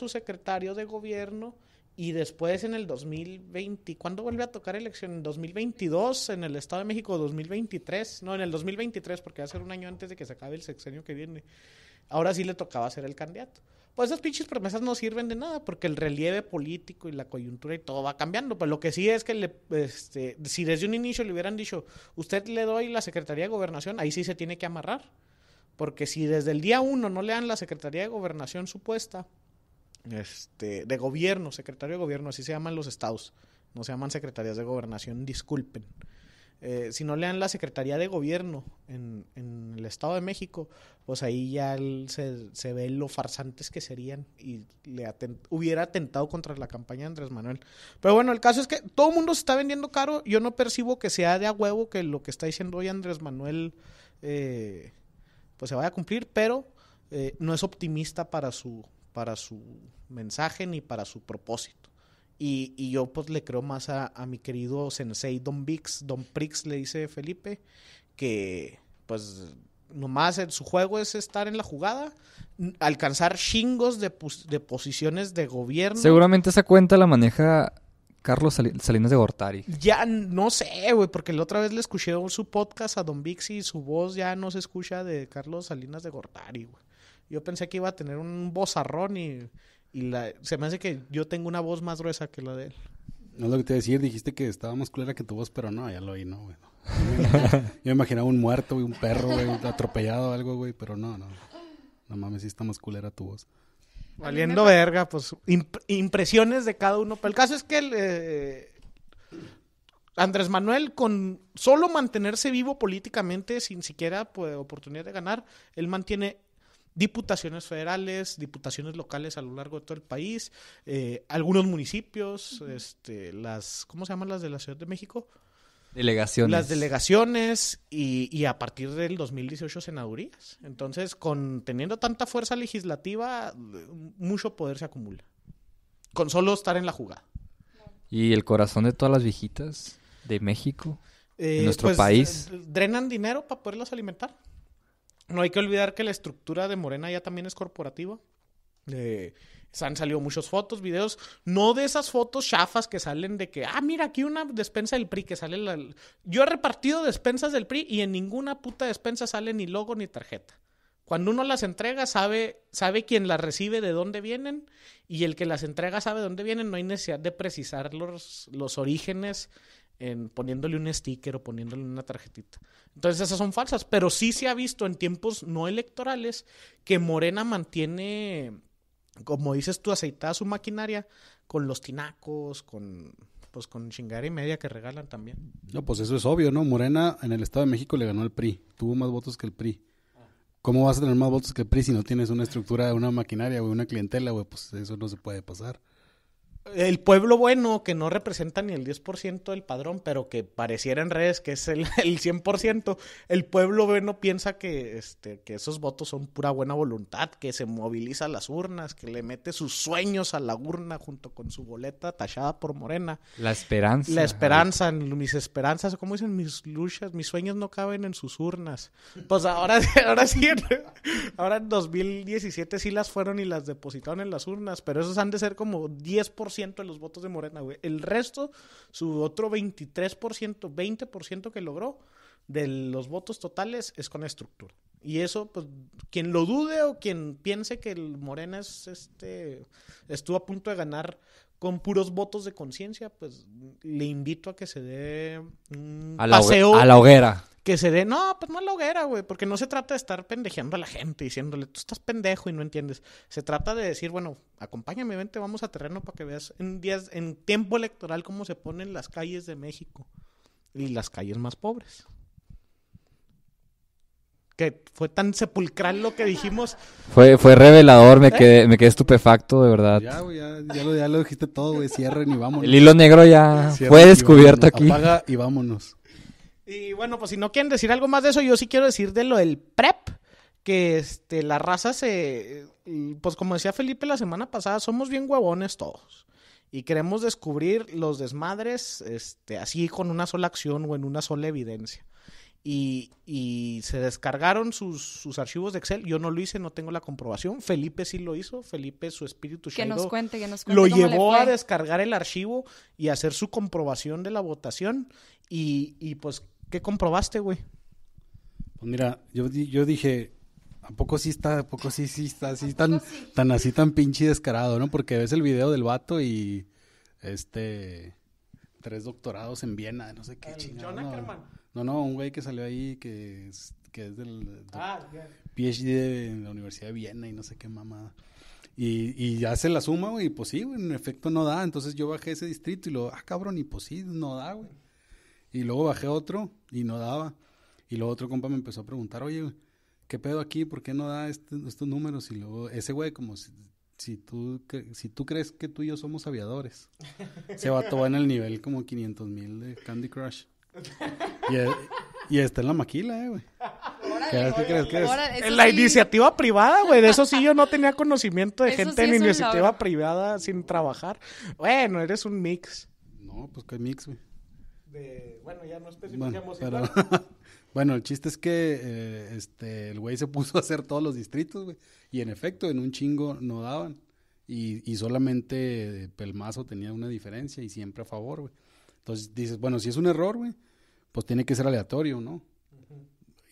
su secretario de gobierno y después en el 2020, ¿cuándo vuelve a tocar elección? En 2022, en el Estado de México 2023, no, en el 2023 porque va a ser un año antes de que se acabe el sexenio que viene. Ahora sí le tocaba ser el candidato. Pues esas pinches promesas no sirven de nada porque el relieve político y la coyuntura y todo va cambiando. Pues lo que sí es que le, este, si desde un inicio le hubieran dicho, usted le doy la Secretaría de Gobernación, ahí sí se tiene que amarrar. Porque si desde el día uno no le dan la Secretaría de Gobernación supuesta, este, de gobierno, secretario de gobierno, así se llaman los estados, no se llaman secretarías de gobernación, disculpen. Eh, si no le la Secretaría de Gobierno en, el Estado de México, pues ahí ya se, ve lo farsantes que serían y le hubiera atentado contra la campaña de Andrés Manuel. Pero bueno, el caso es que todo el mundo se está vendiendo caro. Yo no percibo que sea de a huevo que lo que está diciendo hoy Andrés Manuel eh, pues se vaya a cumplir, pero eh, no es optimista para su para su mensaje ni para su propósito. Y, y yo pues le creo más a, mi querido sensei Don bix Don Prix le dice Felipe, que pues nomás su juego es estar en la jugada, alcanzar chingos de, posiciones de gobierno. Seguramente esa cuenta la maneja Carlos Salinas de Gortari. Ya no sé, güey, porque la otra vez le escuché su podcast a Don Bix y su voz ya no se escucha de Carlos Salinas de Gortari, güey. Yo pensé que iba a tener un vozarrón y, se me hace que yo tengo una voz más gruesa que la de él. No es lo que te iba a decir, dijiste que estaba más culera que tu voz, pero no, ya lo oí, no, Yo, me imaginaba un muerto, güey, un perro, atropellado o algo, güey, pero no, no. No mames, sí está más culera tu voz. Valiendo verga, pues impresiones de cada uno. Pero el caso es que eh, Andrés Manuel, con solo mantenerse vivo políticamente, sin siquiera pues, oportunidad de ganar, él mantiene diputaciones federales, diputaciones locales a lo largo de todo el país, eh, algunos municipios, este, las, ¿cómo se llaman las de la Ciudad de México? Delegaciones. Las delegaciones y, a partir del 2018 senadurías. Entonces, con teniendo tanta fuerza legislativa, mucho poder se acumula. Con solo estar en la jugada. ¿Y el corazón de todas las viejitas de México? Eh, nuestro pues, país. Eh, drenan dinero para poderlos alimentar. No hay que olvidar que la estructura de Morena ya también es corporativa. Eh, han salido muchas fotos, videos, no de esas fotos chafas que salen de que, ah, mira, aquí una despensa del PRI que sale. La... Yo he repartido despensas del PRI y en ninguna puta despensa sale ni logo ni tarjeta. Cuando uno las entrega, sabe, sabe quién las recibe, de dónde vienen, y el que las entrega sabe dónde vienen. No hay necesidad de precisar los, los orígenes en poniéndole un sticker o poniéndole una tarjetita. Entonces esas son falsas, pero sí se ha visto en tiempos no electorales que Morena mantiene, como dices tú, aceitada su maquinaria con los tinacos, con pues con chingar y media que regalan también. No, pues eso es obvio, ¿no? Morena en el Estado de México le ganó el PRI, tuvo más votos que el PRI. ¿Cómo vas a tener más votos que el PRI si no tienes una estructura, una maquinaria, una clientela, güey? Pues eso no se puede pasar el pueblo bueno que no representa ni el 10% del padrón, pero que pareciera en redes que es el, 100%, el pueblo bueno piensa que, este, que esos votos son pura buena voluntad, que se moviliza a las urnas, que le mete sus sueños a la urna junto con su boleta tachada por Morena. La esperanza. La esperanza, mis esperanzas, como dicen mis luchas, mis sueños no caben en sus urnas. Pues ahora, ahora sí, ahora en 2017 sí las fueron y las depositaron en las urnas, pero esos han de ser como 10% de los votos de Morena, El resto, su otro 23%, 20% que logró de los votos totales es con estructura. Y eso, pues, quien lo dude o quien piense que Morena es, este, estuvo a punto de ganar con puros votos de conciencia, pues le invito a que se dé un paseo. A la hoguera que se dé, no, pues no la hoguera, güey, porque no se trata de estar pendejeando a la gente, diciéndole, tú estás pendejo y no entiendes. Se trata de decir, bueno, acompáñame, vente, vamos a terreno para que veas en en tiempo electoral cómo se ponen las calles de México y las calles más pobres. Que fue tan sepulcral lo que dijimos. Fue, fue revelador, me, ¿Eh? quedé, me quedé estupefacto, de verdad. Ya, güey, ya, lo, dijiste todo, güey, cierren y vámonos. El hilo negro ya fue descubierto aquí. Apaga y vámonos. Y bueno, pues si no quieren decir algo más de eso, yo sí quiero decir de lo del prep, que este, la raza se... Pues como decía Felipe la semana pasada, somos bien guabones todos. Y queremos descubrir los desmadres este, así con una sola acción o en una sola evidencia. Y, y, se descargaron sus, archivos de Excel. Yo no lo hice, no tengo la comprobación. Felipe sí lo hizo. Felipe, su espíritu Que nos cuente, que nos cuente Lo llevó a descargar el archivo y hacer su comprobación de la votación. Y, y pues ¿Qué comprobaste, güey? Pues mira, yo, yo dije, ¿a poco sí está, a poco sí, sí está así tan, tan así tan pinche descarado, ¿no? Porque ves el video del vato y este tres doctorados en Viena, no sé qué chingada. No, no, no, un güey que salió ahí que es, que del, ah, PhD de la Universidad de Viena y no sé qué mamada. Y, y se la suma, güey, y pues sí, güey, en efecto no da. Entonces yo bajé ese distrito y lo, ah, cabrón, y pues sí, no da, güey. Y luego bajé otro y no daba. Y luego otro compa me empezó a preguntar, oye, ¿qué pedo aquí? ¿Por qué no da este, estos números? Y luego ese güey como si, tú, si tú crees que tú y yo somos aviadores. Se todo en el nivel como 500 mil de Candy Crush. E, y, está en la maquila, eh, güey. ¿Qué crees que es? en la iniciativa privada, güey. De eso sí yo no tenía conocimiento de gente en iniciativa privada sin trabajar. Bueno, eres un mix. No, pues qué mix, güey bueno, ya no especificamos bueno, el chiste es que eh, este, el güey se puso a hacer todos los distritos, güey. Y en efecto, en un chingo no daban. Y, solamente solamente mazo tenía una diferencia y siempre a favor, güey. Entonces dices, bueno, si es un error, güey, pues tiene que ser aleatorio, ¿no?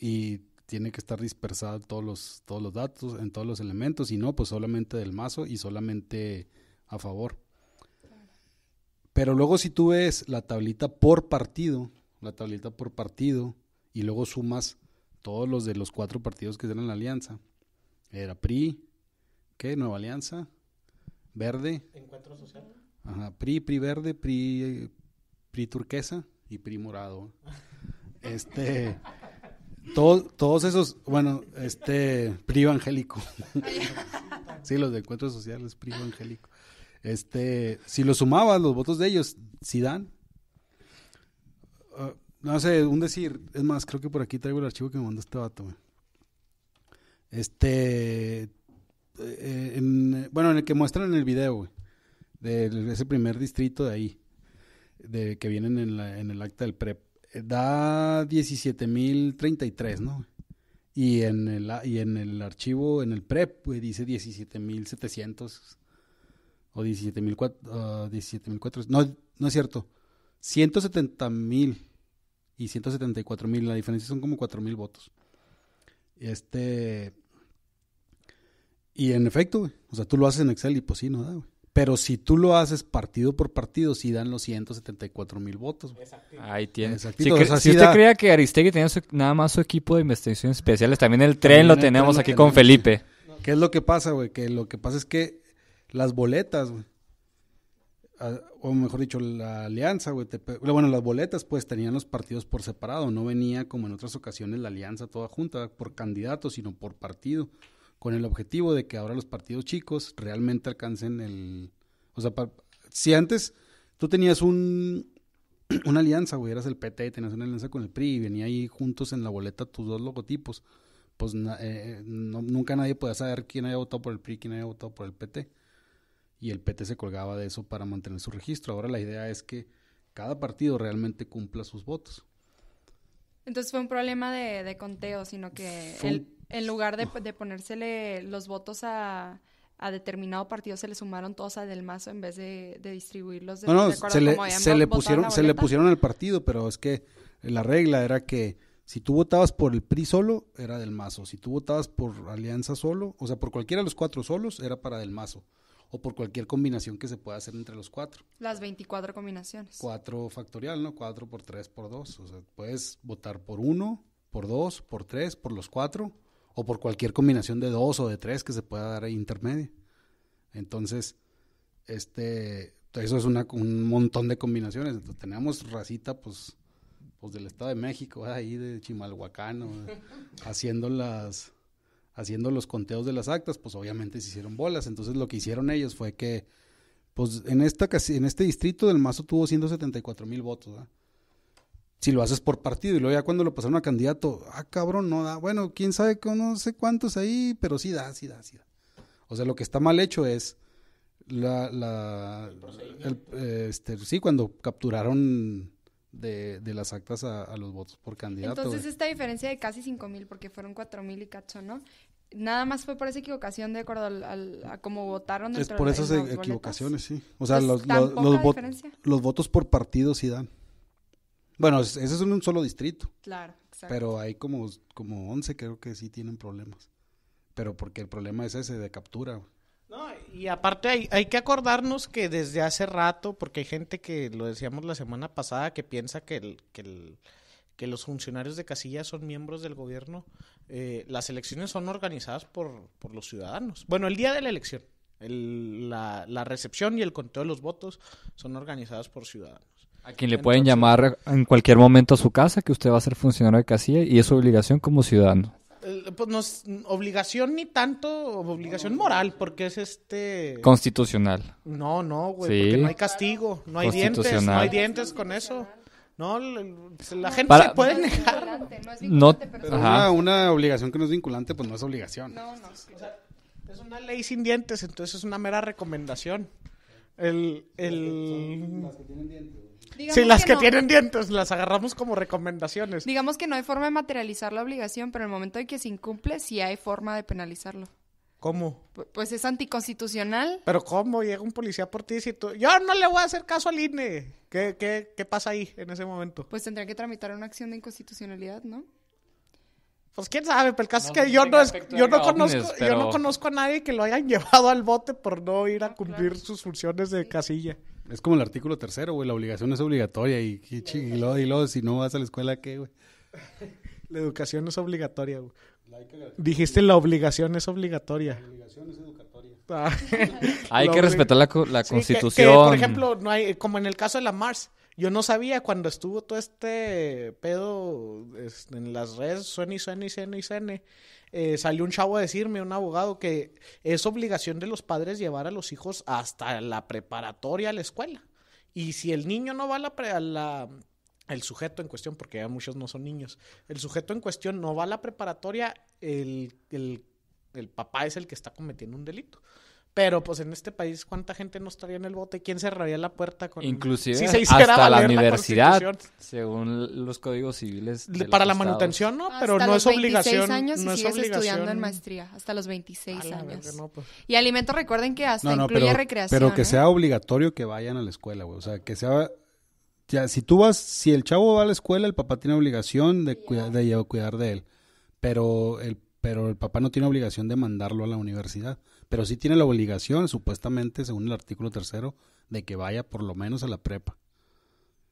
Y tiene que estar dispersado todos los, todos los datos, en todos los elementos, y no, pues solamente del mazo y solamente a favor. Pero luego si tú ves la tablita por partido, la tablita por partido, y luego sumas todos los de los cuatro partidos que eran la alianza, era PRI, ¿qué? Nueva Alianza, Verde. Encuentro Social. Ajá, PRI, PRI Verde, PRI, PRI Turquesa y PRI Morado. Este... todos esos, bueno, este, PRI evangélico. sí, los de encuentros sociales, PRI evangélico. Este, si lo sumabas los votos de ellos, si dan? Ah, no sé, un decir, es más, creo que por aquí traigo el archivo que me mandó este vato. Este, eh, eh, bueno, en el que muestran en el video, de ese primer distrito de ahí, de que vienen en, el acta del PREP, eh, da 17.033, ¿no? Y en, el, y en el archivo, en el PREP, güey, dice 17.700 o 17.400, no, no es cierto, 170.000 y 174.000, la diferencia son como 4.000 votos. Este, y en efecto, o sea, tú lo haces en Excel y pues sí, no Pero si tú lo haces partido por partido, sí dan los 174 mil votos. Ahí tiene. Si, usted que Aristegui tenía nada más su equipo de investigación especiales, también el tren lo tenemos aquí con Felipe. ¿Qué es lo que pasa, güey? Que lo que pasa es que las boletas, ah, O mejor dicho, la alianza, güey. bueno, las boletas, pues tenían los partidos por separado. No venía como en otras ocasiones la alianza toda junta por candidato, sino por partido. Con el objetivo de que ahora los partidos chicos realmente alcancen el. O sea, si antes tú tenías un, una alianza, güey, eras el PT, y tenías una alianza con el PRI y venía ahí juntos en la boleta tus dos logotipos, pues eh, eh, nunca nadie podía saber quién había votado por el PRI, y quién había votado por el PT y el PT se colgaba de eso para mantener su registro. Ahora la idea es que cada partido realmente cumpla sus votos. Entonces fue un problema de, conteo, sino que en lugar de, ponérsele los votos a, determinado partido, se le sumaron todos a Del Mazo en vez de, distribuirlos. De, no, no, se le, pusieron, se le pusieron al partido, pero es que la regla era que si tú votabas por el PRI solo, era Del Mazo. Si tú votabas por Alianza solo, o sea, por cualquiera de los cuatro solos, era para Del Mazo o por cualquier combinación que se pueda hacer entre los cuatro. Las 24 combinaciones. Cuatro factorial, ¿no? Cuatro por tres, por dos. O sea, puedes votar por uno, por dos, por tres, por los cuatro, o por cualquier combinación de dos o de tres que se pueda dar ahí intermedia. Entonces, este, eso es una, un montón de combinaciones. Entonces, tenemos racita, pues, pues del Estado de México, ahí de Chimalhuacán, haciendo las haciendo los conteos de las actas, pues obviamente se hicieron bolas. Entonces lo que hicieron ellos fue que, pues en, esta, en este distrito del Mazo tuvo 174 mil votos. Si lo haces por partido y luego ya cuando lo pasaron a candidato, ah, cabrón, no da. Bueno, quién sabe, no sé cuántos ahí, pero sí da, sí da, sí da. O sea, lo que está mal hecho es la, eh, este, sí, cuando capturaron de, las actas a, los votos por candidato. Entonces, esta diferencia de casi 5 mil, porque fueron 4 mil y cacho, ¿no? Nada más fue por esa equivocación de acuerdo al, a cómo votaron. Es por esas e-, equivocaciones, sí. O sea, los, votos por partido sí dan. Bueno, ese es en un solo distrito. Claro, exacto. Pero hay como, como 11 creo que sí tienen problemas. Pero porque el problema es ese de captura. No, y aparte hay, hay, que acordarnos que desde hace rato, porque hay gente que lo decíamos la semana pasada, que piensa que, los funcionarios de casilla son miembros del gobierno, eh, las elecciones son organizadas por, los ciudadanos. Bueno, el día de la elección, la, recepción y el conteo de los votos son organizados por ciudadanos. A quien le pueden llamar en cualquier momento a su casa que usted va a ser funcionario de casilla y es su obligación como ciudadano pues no es obligación ni tanto, obligación moral, porque es este... Constitucional. No, no, güey, porque no hay castigo, no hay dientes, no hay dientes con eso. No, la gente se puede negar. No, es vinculante, una, una, obligación que no es vinculante, pues no es obligación. No, no. es una ley sin dientes, entonces es una mera recomendación. El, el... Las que tienen dientes. Si las que, tienen dientes las agarramos como recomendaciones. Digamos que no hay forma de materializar la obligación, pero en el momento en que se incumple, sí hay forma de penalizarlo. ¿Cómo? pues es anticonstitucional. ¿Pero cómo? Llega un policía por ti y si tú... Yo no le voy a hacer caso al INE. ¿Qué, qué, qué pasa ahí en ese momento? Pues tendría que tramitar una acción de inconstitucionalidad, ¿no? Pues quién sabe, pero el caso es que yo, no, yo, no conozco, yo no conozco a nadie que lo hayan llevado al bote por no ir a cumplir sus funciones de casilla. Es como el artículo tercero, güey, la obligación es obligatoria y, y, y, lo, si no vas a la escuela, ¿qué, güey? La educación es obligatoria, güey. Dijiste la obligación es obligatoria. La obligación es educatoria. Ah. hay que respetar la, la constitución. por ejemplo, no hay, como en el caso de la Mars, yo no sabía cuando estuvo todo este pedo en las redes, suene y suene y suene y suene eh, salió un chavo a decirme, un abogado, que es obligación de los padres llevar a los hijos hasta la preparatoria, a la escuela. Y si el niño no va a la, el sujeto en cuestión, porque ya muchos no son niños, el sujeto en cuestión no va a la preparatoria, el, el papá es el que está cometiendo un delito. Pero pues en este país, ¿cuánta gente no estaría en el bote? ¿Quién cerraría la puerta con... Inclusive hasta la universidad, según los códigos civiles. Para la manutención, ¿no? Pero no es obligación. años y sigues estudiando en maestría, hasta los 26 años. Pues. Y alimentos, recuerden que hasta no, incluye pero, recreación. Pero que ¿eh? sea obligatorio que vayan a la escuela, güey. O sea, que sea... Ya, si tú vas, si el chavo va a la escuela, el papá tiene obligación de, de, de cuidar de él. Pero el pero el papá no tiene obligación de mandarlo a la universidad, pero sí tiene la obligación, supuestamente, según el artículo tercero, de que vaya por lo menos a la prepa,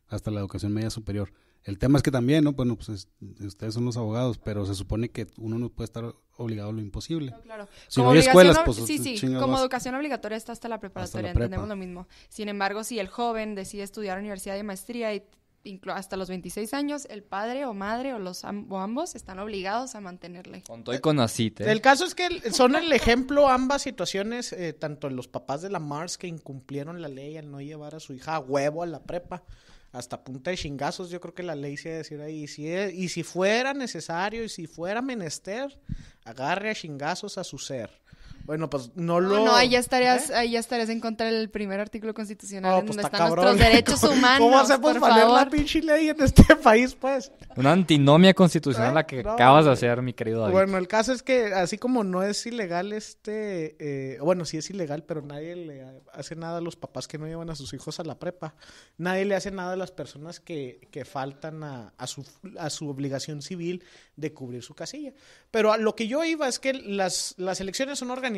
hasta la educación media superior. El tema es que también, ¿no? Bueno, pues ustedes son los abogados, pero se supone que uno no puede estar obligado a lo imposible. claro. Si hay escuelas, pues... Sí, sí, como educación obligatoria está hasta la preparatoria, entendemos lo mismo. Sin embargo, si el joven decide estudiar universidad y maestría y hasta los 26 años, el padre o madre o, los ambos están obligados a mantenerle. Con y con ¿eh? El caso es que son el ejemplo ambas situaciones, eh, tanto los papás de la Mars que incumplieron la ley al no llevar a su hija a huevo a la prepa, hasta punta de chingazos, yo creo que la ley se decir ahí, si, y si fuera necesario y si fuera menester, agarre a chingazos a su ser. Bueno, pues no lo. No, ahí ya estarías, ¿Eh? ya en contra del primer artículo constitucional pues, donde están nuestros derechos humanos. ¿Cómo hacemos valer la pinche ley en este país, pues? Una antinomia constitucional ¿Eh? la que acabas de hacer, mi querido Bueno, el caso es que así como no es ilegal este, eh, bueno, sí es ilegal, pero nadie le hace nada a los papás que no llevan a sus hijos a la prepa. Nadie le hace nada a las personas que, faltan a, su, a su obligación civil de cubrir su casilla. Pero a lo que yo iba es que las, las elecciones son organizadas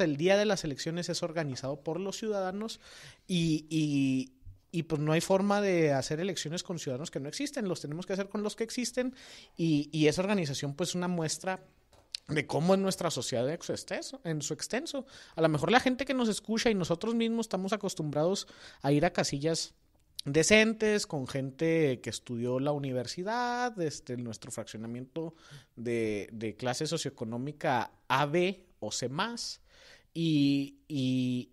el día de las elecciones es organizado por los ciudadanos y, pues no hay forma de hacer elecciones con ciudadanos que no existen, los tenemos que hacer con los que existen y, esa organización pues una muestra de cómo es nuestra sociedad en su, extenso, A lo mejor la gente que nos escucha y nosotros mismos estamos acostumbrados a ir a casillas decentes, con gente que estudió la universidad, este, nuestro fraccionamiento de, de clase socioeconómica AB, o sé más. Y,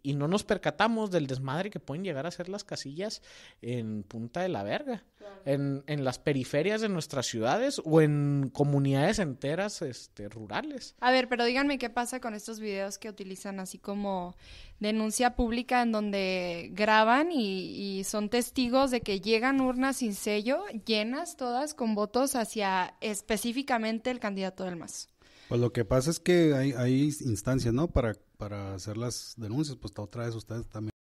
y, no nos percatamos del desmadre que pueden llegar a ser las casillas en Punta de la Verga, en, las periferias de nuestras ciudades o en comunidades enteras este, rurales. A ver, pero díganme qué pasa con estos videos que utilizan así como denuncia pública en donde graban y, y son testigos de que llegan urnas sin sello, llenas todas con votos hacia específicamente el candidato del MAS. Pues lo que pasa es que hay, hay instancias, ¿no? Para, para hacer las denuncias, pues otra vez ustedes también